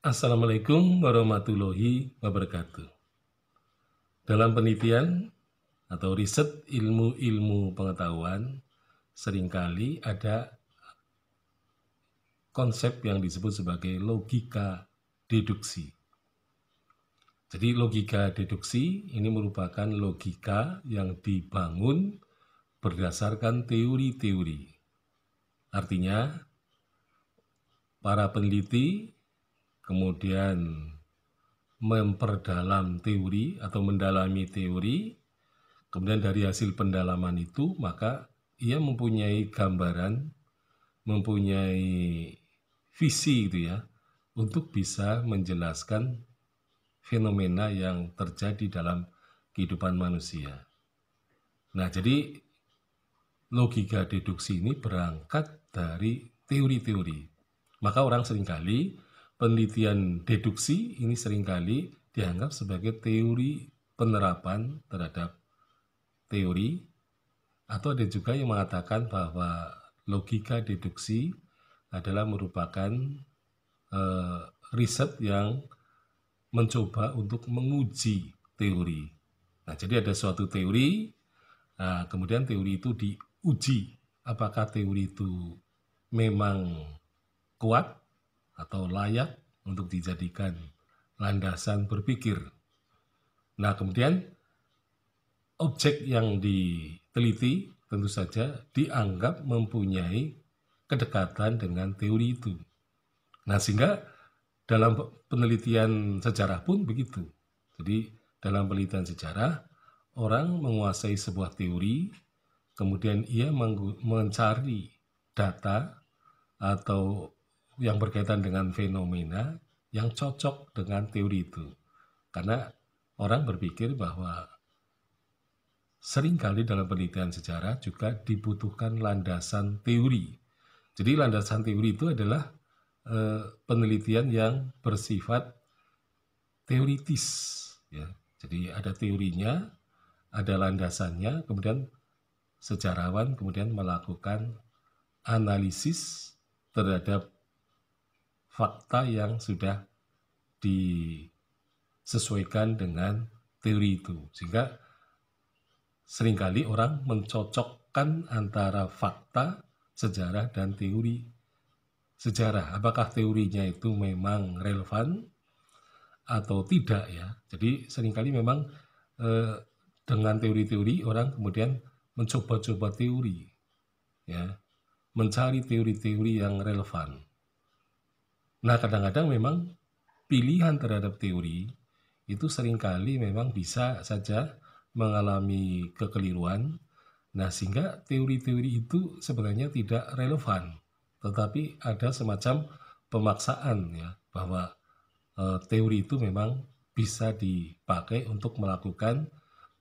Assalamualaikum warahmatullahi wabarakatuh. Dalam penelitian atau riset ilmu-ilmu pengetahuan, seringkali ada konsep yang disebut sebagai logika deduksi. Jadi logika deduksi ini merupakan logika yang dibangun berdasarkan teori-teori. Artinya, para peneliti kemudian memperdalam teori atau mendalami teori, kemudian dari hasil pendalaman itu maka ia mempunyai gambaran, mempunyai visi gitu ya, untuk bisa menjelaskan fenomena yang terjadi dalam kehidupan manusia. Nah, jadi logika deduksi ini berangkat dari teori-teori. Maka orang seringkali penelitian deduksi ini seringkali dianggap sebagai teori penerapan terhadap teori atau ada juga yang mengatakan bahwa logika deduksi adalah merupakan e, riset yang mencoba untuk menguji teori. Nah, jadi ada suatu teori, nah, kemudian teori itu diuji apakah teori itu memang kuat atau layak untuk dijadikan landasan berpikir. Nah, kemudian objek yang diteliti tentu saja dianggap mempunyai kedekatan dengan teori itu. Nah, sehingga dalam penelitian sejarah pun begitu. Jadi, dalam penelitian sejarah, orang menguasai sebuah teori, kemudian ia mencari data atau yang berkaitan dengan fenomena yang cocok dengan teori itu. Karena orang berpikir bahwa seringkali dalam penelitian sejarah juga dibutuhkan landasan teori. Jadi landasan teori itu adalah e, penelitian yang bersifat teoritis ya. Jadi ada teorinya, ada landasannya, kemudian sejarawan kemudian melakukan analisis terhadap fakta yang sudah disesuaikan dengan teori itu. Sehingga seringkali orang mencocokkan antara fakta, sejarah, dan teori sejarah. Apakah teorinya itu memang relevan atau tidak ya. Jadi seringkali memang eh, dengan teori-teori orang kemudian mencoba-coba teori ya mencari teori-teori yang relevan Nah, kadang-kadang memang pilihan terhadap teori itu seringkali memang bisa saja mengalami kekeliruan. Nah, sehingga teori-teori itu sebenarnya tidak relevan, tetapi ada semacam pemaksaan ya bahwa e, teori itu memang bisa dipakai untuk melakukan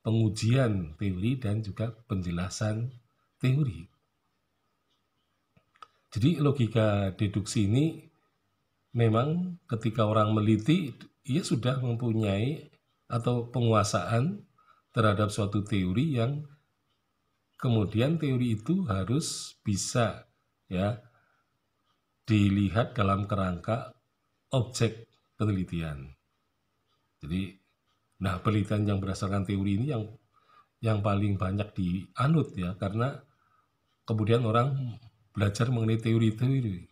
pengujian teori dan juga penjelasan teori. Jadi logika deduksi ini memang ketika orang meliti ia sudah mempunyai atau penguasaan terhadap suatu teori yang kemudian teori itu harus bisa ya dilihat dalam kerangka objek penelitian. Jadi nah penelitian yang berdasarkan teori ini yang yang paling banyak dianut ya karena kemudian orang belajar mengenai teori-teori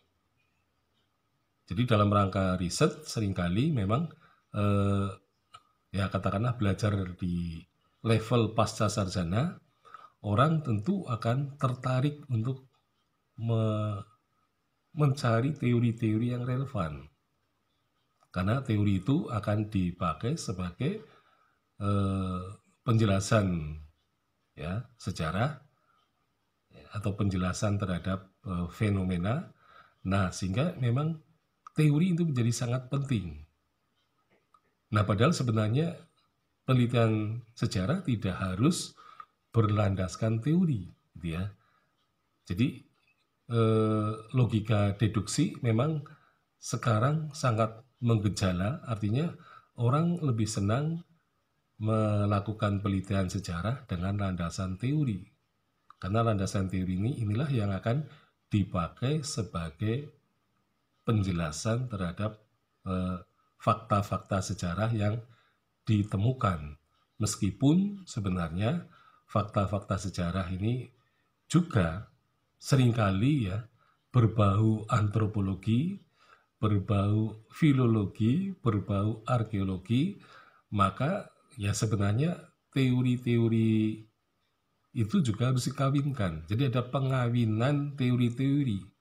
jadi dalam rangka riset seringkali memang eh, ya katakanlah belajar di level pasca sarjana orang tentu akan tertarik untuk me mencari teori-teori yang relevan karena teori itu akan dipakai sebagai eh, penjelasan ya sejarah ya, atau penjelasan terhadap eh, fenomena nah sehingga memang teori itu menjadi sangat penting. Nah, padahal sebenarnya penelitian sejarah tidak harus berlandaskan teori, gitu ya. Jadi eh, logika deduksi memang sekarang sangat menggejala, artinya orang lebih senang melakukan penelitian sejarah dengan landasan teori. Karena landasan teori ini inilah yang akan dipakai sebagai penjelasan terhadap eh, fakta-fakta sejarah yang ditemukan. Meskipun sebenarnya fakta-fakta sejarah ini juga seringkali ya berbau antropologi, berbau filologi, berbau arkeologi, maka ya sebenarnya teori-teori itu juga harus dikawinkan. Jadi ada pengawinan teori-teori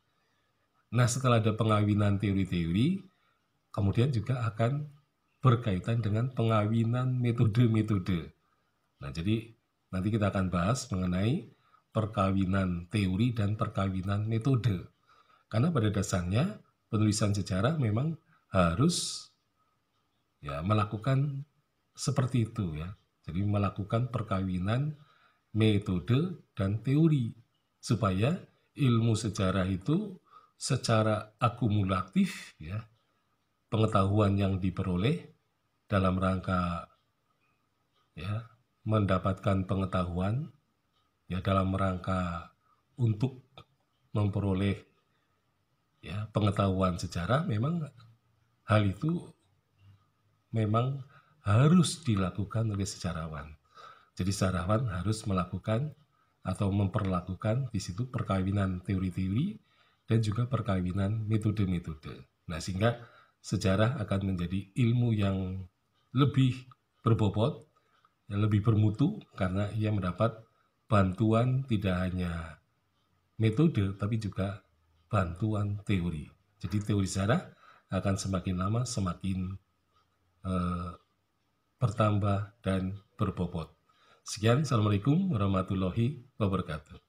Nah setelah ada pengawinan teori-teori, kemudian juga akan berkaitan dengan pengawinan metode-metode. Nah jadi nanti kita akan bahas mengenai perkawinan teori dan perkawinan metode. Karena pada dasarnya penulisan sejarah memang harus ya melakukan seperti itu ya. Jadi melakukan perkawinan metode dan teori supaya ilmu sejarah itu secara akumulatif ya pengetahuan yang diperoleh dalam rangka ya mendapatkan pengetahuan ya dalam rangka untuk memperoleh ya pengetahuan sejarah memang hal itu memang harus dilakukan oleh sejarawan. Jadi sejarawan harus melakukan atau memperlakukan di situ perkawinan teori-teori dan juga perkawinan metode-metode. Nah, sehingga sejarah akan menjadi ilmu yang lebih berbobot, yang lebih bermutu karena ia mendapat bantuan tidak hanya metode tapi juga bantuan teori. Jadi teori sejarah akan semakin lama semakin eh, bertambah dan berbobot. Sekian, Assalamualaikum warahmatullahi wabarakatuh.